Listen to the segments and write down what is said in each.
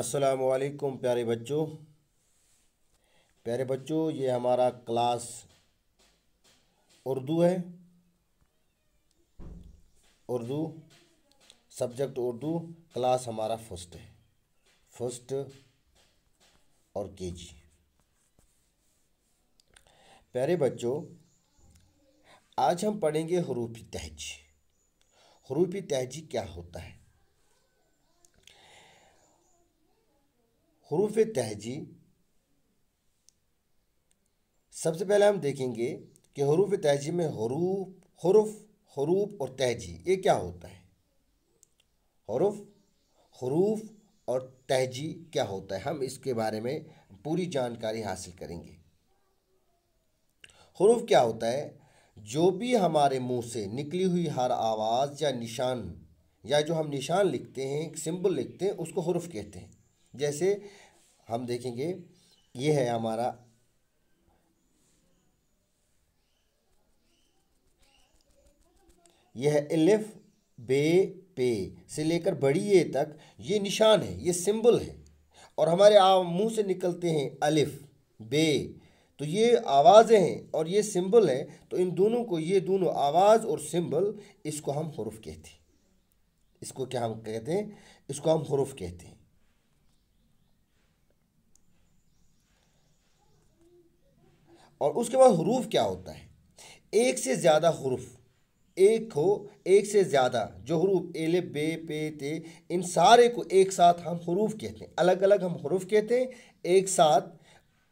असलकुम प्यारे बच्चों प्यारे बच्चों ये हमारा क्लास उर्दू है उर्दू सब्जेक्ट उर्दू क्लास हमारा फर्स्ट है फर्स्ट और केजी प्यारे बच्चों आज हम पढ़ेंगे हरूफी तहजी हरूफी तहजी क्या होता है हरूफ तहजी सबसे पहले हम देखेंगे कि हरूफ तहजी में हरूफ हरूफ हरूफ और तहजी ये क्या होता है हरूफ हरूफ और तहजी क्या होता है हम इसके बारे में पूरी जानकारी हासिल करेंगे हरूफ क्या होता है जो भी हमारे मुंह से निकली हुई हर आवाज़ या निशान या जो हम निशान लिखते हैं सिंबल लिखते हैं उसको हरूफ कहते हैं जैसे हम देखेंगे ये है हमारा यह है एलिफ बे पे से लेकर बड़ी ए तक ये निशान है ये सिंबल है और हमारे मुंह से निकलते हैं अलिफ बे तो ये आवाज़ें हैं और ये सिंबल है तो इन दोनों को ये दोनों आवाज़ और सिंबल इसको हम हरूफ कहते हैं इसको क्या हम कहते हैं इसको हम हरूफ कहते हैं और उसके बाद हरूफ क्या होता है एक से ज़्यादा हरूफ एक हो एक से ज़्यादा जो हरूफ एल बे पे ते इन सारे को एक साथ हम हरूफ कहते हैं अलग अलग हम हरूफ कहते हैं एक साथ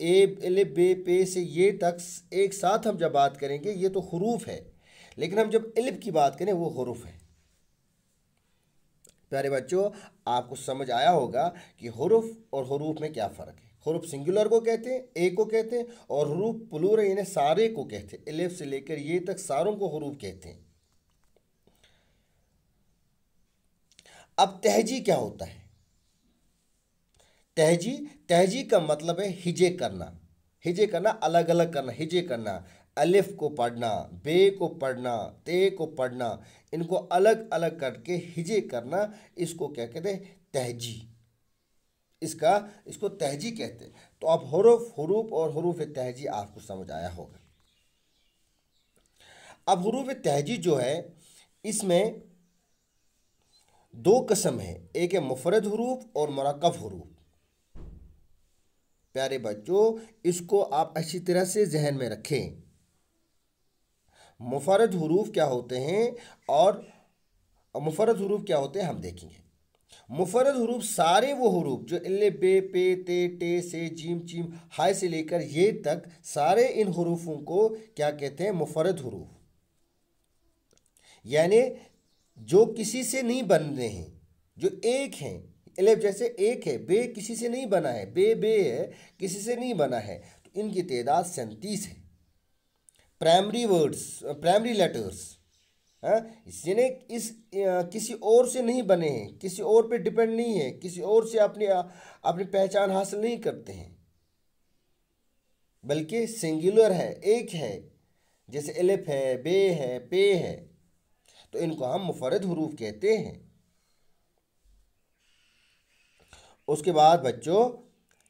ए एल बे पे से ये तक एक साथ हम जब बात करेंगे ये तो हरूफ है लेकिन हम जब एलिब की बात करें वो हरूफ है प्यारे बच्चों आपको समझ आया होगा कि हरूफ और हरूफ में क्या फ़र्क है हरूफ सिंगुलर को कहते हैं ए को कहते हैं और हरूफ प्लूर यानी सारे को कहते हैं एलेफ से लेकर ये तक सारों को हरूफ कहते हैं अब तहजी क्या होता है तहजी तहजी का मतलब है हिजे करना हिजे करना अलग अलग करना हिजे करना अलिफ को पढ़ना बे को पढ़ना ते को पढ़ना इनको अलग अलग करके हिजे करना इसको क्या कहते हैं तहजी इसका इसको तहजी कहते हैं तो अब हरूफ हरूफ और हरूफ तहजी आपको समझ आया होगा अब हरूफ तहजी जो है इसमें दो कसम है एक है मुफरद हरूफ और मरकब हरूफ प्यारे बच्चों इसको आप अच्छी तरह से जहन में रखें मुफरद हरूफ क्या होते हैं और मुफरद हरूफ क्या होते हैं हम देखेंगे मुफरद हरूफ सारे वो हरूफ जो इल बे पे ते टे से जीम चीम हाय से लेकर ये तक सारे इन हरूफों को क्या कहते हैं मुफरद हरूफ यानी जो किसी से नहीं बन रहे हैं जो एक हैं एलेफ जैसे एक है बे किसी से नहीं बना है बे बे है किसी से नहीं बना है तो इनकी तदाद सैंतीस है प्राइमरी वर्ड्स प्राइमरी लेटर्स जिन्हें इस किसी और से नहीं बने हैं किसी और पे डिपेंड नहीं है किसी और से अपनी अपनी पहचान हासिल नहीं करते हैं बल्कि सिंगुलर है एक है जैसे एलिफ है बे है पे है तो इनको हम मुफरद हरूफ कहते हैं उसके बाद बच्चों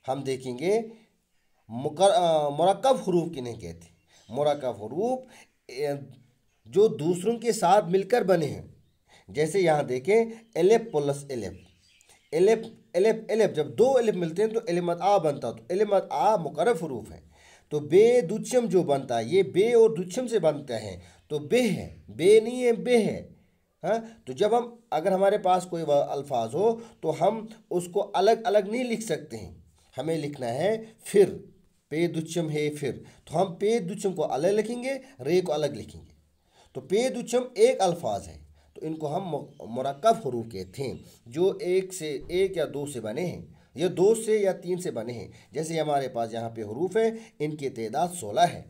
हम देखेंगे मुकर मरकब हरूफ किन्हें कहते हैं मरकब हरूफ जो दूसरों के साथ मिलकर बने हैं जैसे यहाँ देखें एलेप प्लस एलेप एलेप एलेप एलेप जब दो एलेप मिलते हैं तो एलेमत आ बनता तो एलेमत आ मुकरफ रूफ़ है तो बे दुच्छम जो बनता है ये बे और दुच्छम से बनते हैं तो बे है बे नहीं है बे है हाँ तो जब हम अगर हमारे पास कोई अल्फाज हो तो हम उसको अलग अलग नहीं लिख सकते हैं हमें लिखना है फिर पे दुच्छम है फिर तो हम पे दुच्छम को अलग लिखेंगे रे को अलग लिखेंगे तो पेद उच्चम एक अल्फाज हैं तो इनको हम मरकब हरूफ कहते हैं जो एक से एक या दो से बने हैं ये दो से या तीन से बने हैं जैसे हमारे पास यहाँ पे हरूफ है इनकी तदाद सोलह है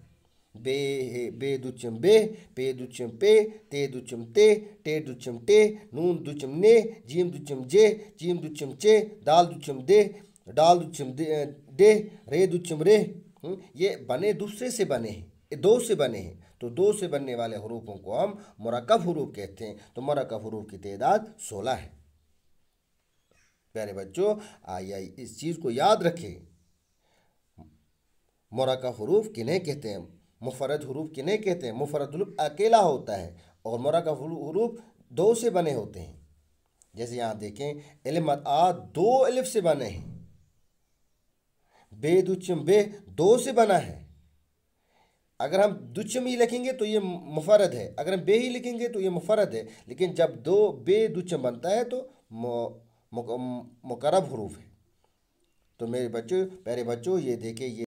बे हे बे दुचम बे पे दुचम पे ते दुचम ते टे दुचम टे नून दुचम ने जीम दुचम जे जीम दुचम चे दाल दुचम दे डाल दुचम दे, दे रे दुचम हम्म, रे ये बने दूसरे से बने हैं दो से बने हैं तो दो से बनने वाले हरूफों को हम मरकब हरूफ कहते हैं तो मरकब हरूफ की तदाद सोलह है प्यारे बच्चों आइए इस चीज़ को याद रखें मरकब हरूफ किन्हें कहते हैं मुफरद हरूफ किन्हें कहते हैं मुफरद हरूफ अकेला होता है और मरका हरूफ दो से बने होते हैं जैसे यहाँ देखें इलमत आ दो एलिफ से बने हैं बेदुचम बे दो से बना है अगर हम दुचम ही लिखेंगे तो ये मुफरद है अगर हम बे ही लिखेंगे तो ये मुफरद है लेकिन जब दो बे दुचम बनता है तो मुकरब हरूफ है तो मेरे बच्चों प्यारे बच्चों ये देखे ये